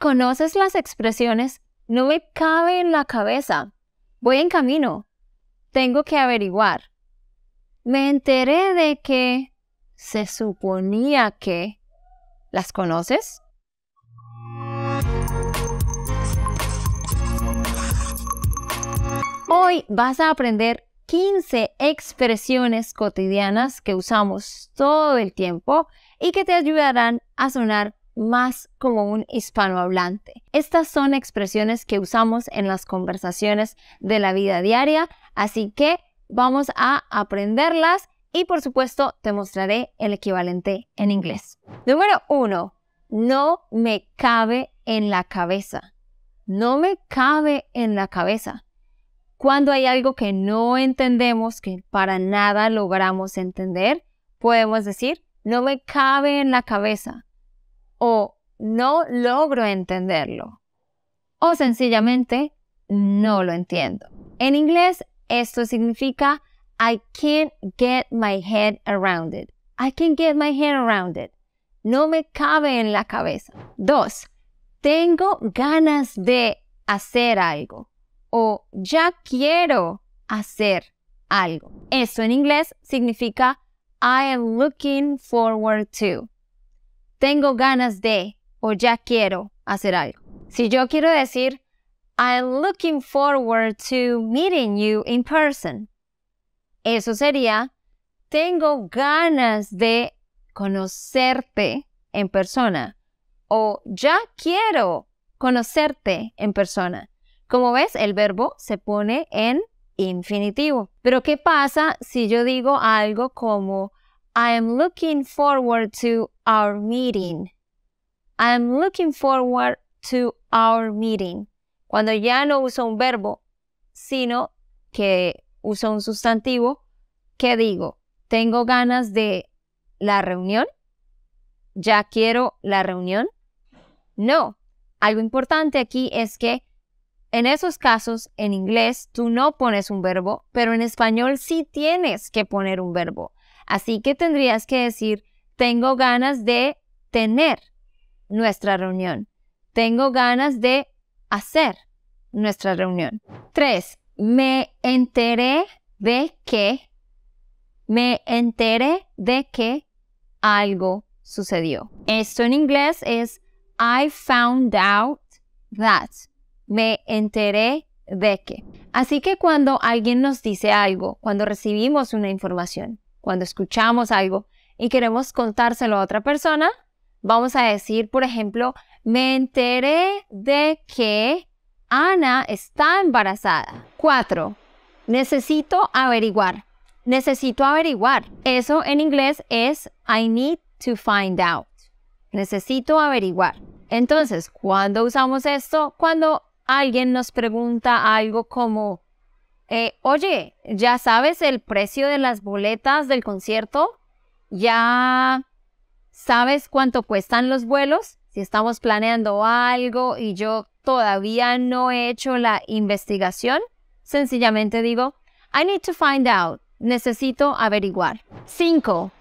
¿Conoces las expresiones? No me cabe en la cabeza. Voy en camino. Tengo que averiguar. Me enteré de que se suponía que... ¿Las conoces? Hoy vas a aprender 15 expresiones cotidianas que usamos todo el tiempo y que te ayudarán a sonar más como un hispanohablante. Estas son expresiones que usamos en las conversaciones de la vida diaria, así que vamos a aprenderlas y por supuesto te mostraré el equivalente en inglés. Número 1. No me cabe en la cabeza. No me cabe en la cabeza. Cuando hay algo que no entendemos, que para nada logramos entender, podemos decir, no me cabe en la cabeza o no logro entenderlo o sencillamente no lo entiendo. En inglés esto significa I can't get my head around it. I can't get my head around it. No me cabe en la cabeza. Dos, tengo ganas de hacer algo o ya quiero hacer algo. Esto en inglés significa I am looking forward to tengo ganas de o ya quiero hacer algo. Si yo quiero decir, I'm looking forward to meeting you in person. Eso sería, tengo ganas de conocerte en persona o ya quiero conocerte en persona. Como ves, el verbo se pone en infinitivo. Pero ¿qué pasa si yo digo algo como I am looking forward to our meeting. I am looking forward to our meeting. Cuando ya no uso un verbo, sino que uso un sustantivo, ¿qué digo? Tengo ganas de la reunión. Ya quiero la reunión. No. Algo importante aquí es que en esos casos, en inglés, tú no pones un verbo, pero en español sí tienes que poner un verbo. Así que tendrías que decir, tengo ganas de tener nuestra reunión. Tengo ganas de hacer nuestra reunión. Tres, me enteré de que, me enteré de que algo sucedió. Esto en inglés es I found out that. Me enteré de que. Así que cuando alguien nos dice algo, cuando recibimos una información, cuando escuchamos algo y queremos contárselo a otra persona, vamos a decir, por ejemplo, me enteré de que Ana está embarazada. Cuatro, Necesito averiguar. Necesito averiguar. Eso en inglés es I need to find out. Necesito averiguar. Entonces, cuando usamos esto? Cuando alguien nos pregunta algo como eh, oye, ya sabes el precio de las boletas del concierto, ya sabes cuánto cuestan los vuelos, si estamos planeando algo y yo todavía no he hecho la investigación, sencillamente digo, I need to find out, necesito averiguar. 5.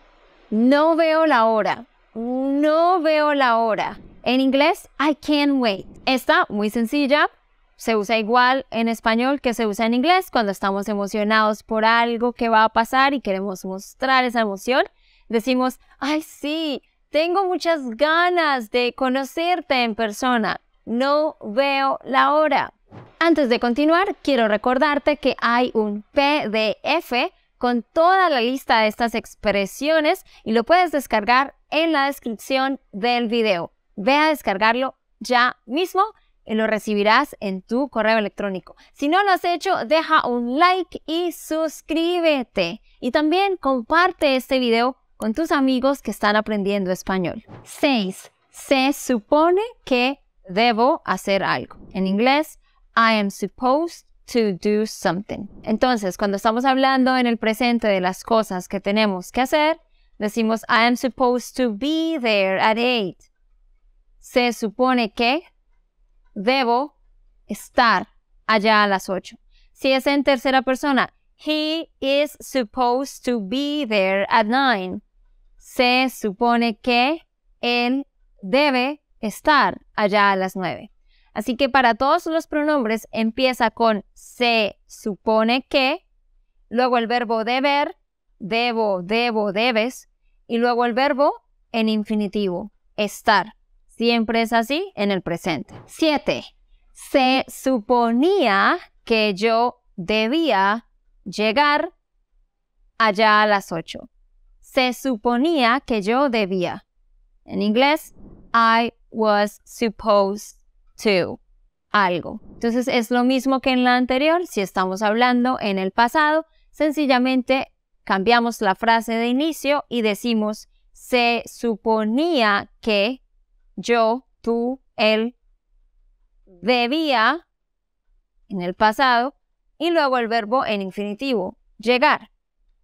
No veo la hora. No veo la hora. En inglés, I can't wait. Está muy sencilla se usa igual en español que se usa en inglés cuando estamos emocionados por algo que va a pasar y queremos mostrar esa emoción. Decimos, ay sí, tengo muchas ganas de conocerte en persona. No veo la hora. Antes de continuar, quiero recordarte que hay un PDF con toda la lista de estas expresiones y lo puedes descargar en la descripción del video. Ve a descargarlo ya mismo lo recibirás en tu correo electrónico. Si no lo has hecho, deja un like y suscríbete. Y también comparte este video con tus amigos que están aprendiendo español. 6. Se supone que debo hacer algo. En inglés, I am supposed to do something. Entonces, cuando estamos hablando en el presente de las cosas que tenemos que hacer, decimos I am supposed to be there at 8. Se supone que debo estar allá a las 8. Si es en tercera persona, he is supposed to be there at nine. Se supone que él debe estar allá a las 9. Así que para todos los pronombres empieza con se supone que, luego el verbo deber, debo, debo, debes, y luego el verbo en infinitivo, estar. Siempre es así en el presente. 7. Se suponía que yo debía llegar allá a las 8. Se suponía que yo debía. En inglés, I was supposed to. Algo. Entonces es lo mismo que en la anterior. Si estamos hablando en el pasado, sencillamente cambiamos la frase de inicio y decimos se suponía que yo, tú, él, debía en el pasado y luego el verbo en infinitivo, llegar.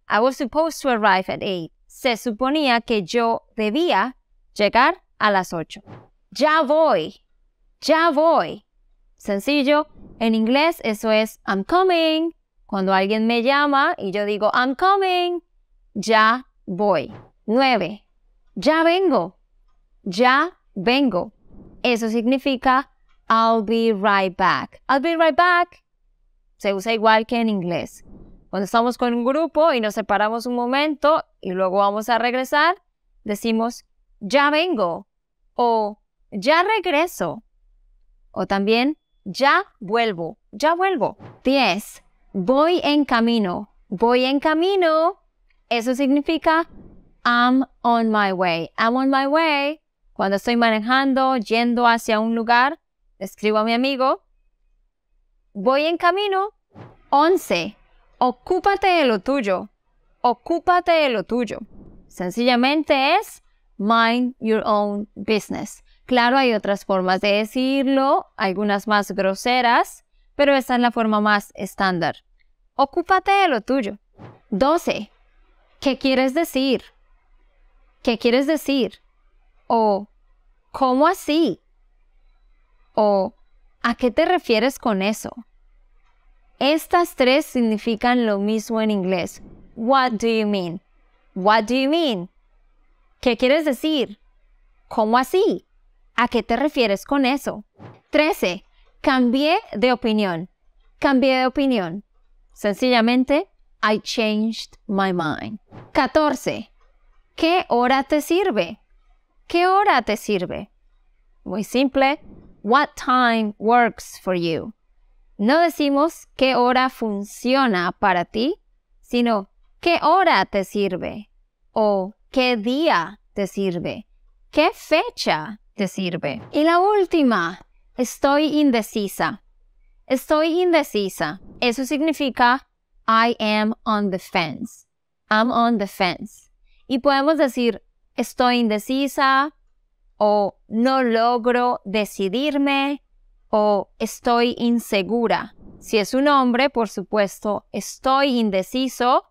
I was supposed to arrive at eight. Se suponía que yo debía llegar a las ocho. Ya voy. Ya voy. Sencillo. En inglés eso es I'm coming. Cuando alguien me llama y yo digo I'm coming, ya voy. 9. Ya vengo. Ya vengo. Eso significa I'll be right back. I'll be right back se usa igual que en inglés. Cuando estamos con un grupo y nos separamos un momento y luego vamos a regresar, decimos ya vengo o ya regreso o también ya vuelvo, ya vuelvo. 10. Voy en camino. Voy en camino. Eso significa I'm on my way. I'm on my way. Cuando estoy manejando, yendo hacia un lugar, escribo a mi amigo, voy en camino, 11. Ocúpate de lo tuyo. Ocúpate de lo tuyo. Sencillamente es mind your own business. Claro, hay otras formas de decirlo, algunas más groseras, pero esta es la forma más estándar. Ocúpate de lo tuyo. 12. ¿Qué quieres decir? ¿Qué quieres decir? o ¿cómo así? o ¿a qué te refieres con eso? Estas tres significan lo mismo en inglés. What do you mean? What do you mean? ¿Qué quieres decir? ¿Cómo así? ¿A qué te refieres con eso? 13. Cambié de opinión. Cambié de opinión. Sencillamente, I changed my mind. 14. ¿Qué hora te sirve? ¿Qué hora te sirve? Muy simple. What time works for you? No decimos qué hora funciona para ti, sino qué hora te sirve o qué día te sirve, qué fecha te sirve. Y la última, estoy indecisa. Estoy indecisa. Eso significa I am on the fence. I'm on the fence. Y podemos decir estoy indecisa o no logro decidirme o estoy insegura. Si es un hombre, por supuesto, estoy indeciso,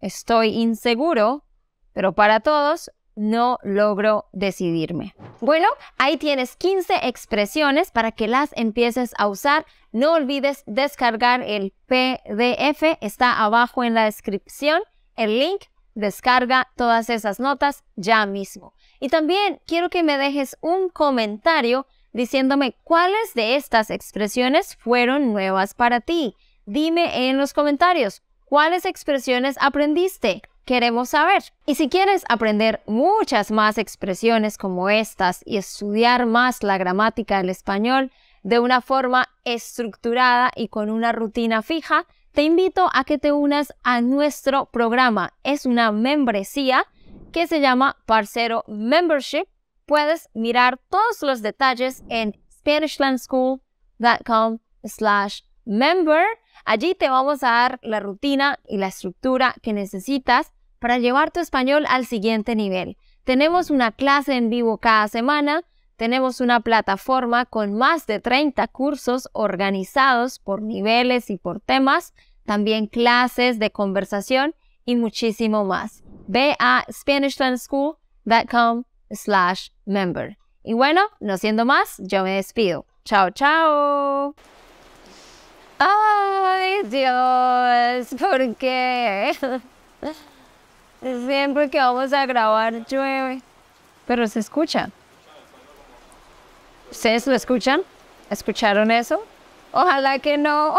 estoy inseguro, pero para todos no logro decidirme. Bueno, ahí tienes 15 expresiones para que las empieces a usar. No olvides descargar el PDF, está abajo en la descripción el link Descarga todas esas notas ya mismo. Y también quiero que me dejes un comentario diciéndome cuáles de estas expresiones fueron nuevas para ti. Dime en los comentarios cuáles expresiones aprendiste. Queremos saber. Y si quieres aprender muchas más expresiones como estas y estudiar más la gramática del español de una forma estructurada y con una rutina fija, te invito a que te unas a nuestro programa. Es una membresía que se llama Parcero Membership. Puedes mirar todos los detalles en SpanishLandSchool.com slash member. Allí te vamos a dar la rutina y la estructura que necesitas para llevar tu español al siguiente nivel. Tenemos una clase en vivo cada semana tenemos una plataforma con más de 30 cursos organizados por niveles y por temas, también clases de conversación y muchísimo más. Ve a SpanishLandSchool.com slash member. Y bueno, no siendo más, yo me despido. Chao, chao. Ay, Dios, ¿por qué? Siempre que vamos a grabar llueve, pero se escucha. ¿Ustedes lo escuchan? ¿Escucharon eso? Ojalá que no.